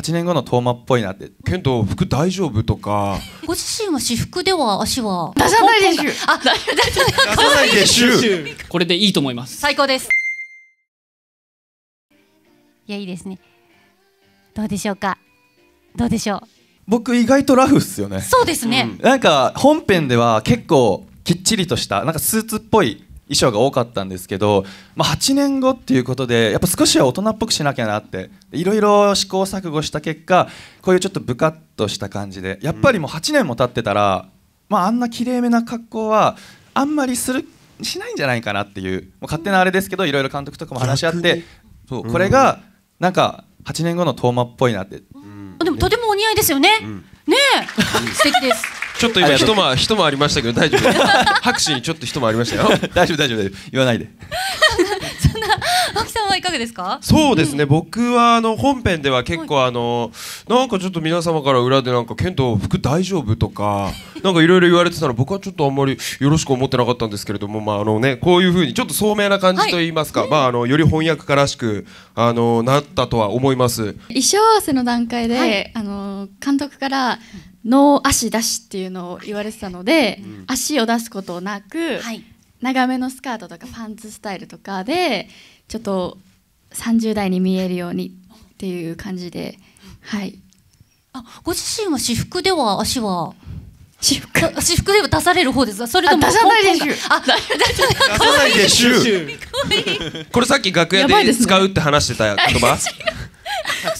8年後のトーマっぽいなって剣道服大丈夫とか ご自身は私服では足は出さないでしゅあ出さないでしゅ これでいいと思います最高ですいやいいですねどうでしょうかどうでしょう僕意外とラフっすよねそうですね、うん、なんか本編では結構きっちりとしたなんかスーツっぽい衣装が多かったんですけど、まあ、8年後っていうことでやっぱ少しは大人っぽくしなきゃなっていろいろ試行錯誤した結果こういうちょっとブカッとした感じでやっぱりもう8年も経ってたら、まあ、あんなきれいめな格好はあんまりするしないんじゃないかなっていうもう勝手なあれですけどいろいろ監督とかも話し合ってそうこれがなんか8年後のトーマっぽいなって、うん、でもとてもお似合いですよね、うん、ねえ、素敵ですちょっと今一間一間ありましたけど大丈夫 拍手にちょっと一間ありましたよ大丈夫大丈夫言わないで そんな脇さんはいかがですかそうですね、うん、僕はあの本編では結構あの、なんかちょっと皆様から裏でなんか剣人服大丈夫とか なんかいろいろ言われてたの僕はちょっとあんまりよろしく思ってなかったんですけれどもまああのねこういう風にちょっと聡明な感じと言いますか、はい、まああのより翻訳家らしくあのなったとは思います衣装合わせの段階で、はい、あの監督からノー足出しっていうのを言われてたので、うん、足を出すことなく、はい、長めのスカートとかパンツスタイルとかでちょっと30代に見えるようにっていう感じではいあご自身は私服では足は私服私服では出される方ですがそれとも出さないでしゅあ出さないでしゅこれさっき楽屋で使うって話してた言葉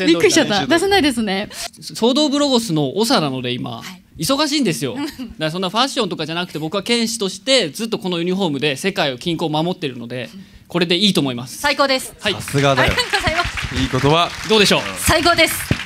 びっくりしちゃった。出せないですね。ソードブロゴスの長なので今、はい、忙しいんですよ。だからそんなファッションとかじゃなくて僕は剣士としてずっとこのユニフォームで世界を均衡を守ってるので、これでいいと思います。最高です。はい。さすがだよ。ありがとうございます。いいことはどうでしょう。最高です。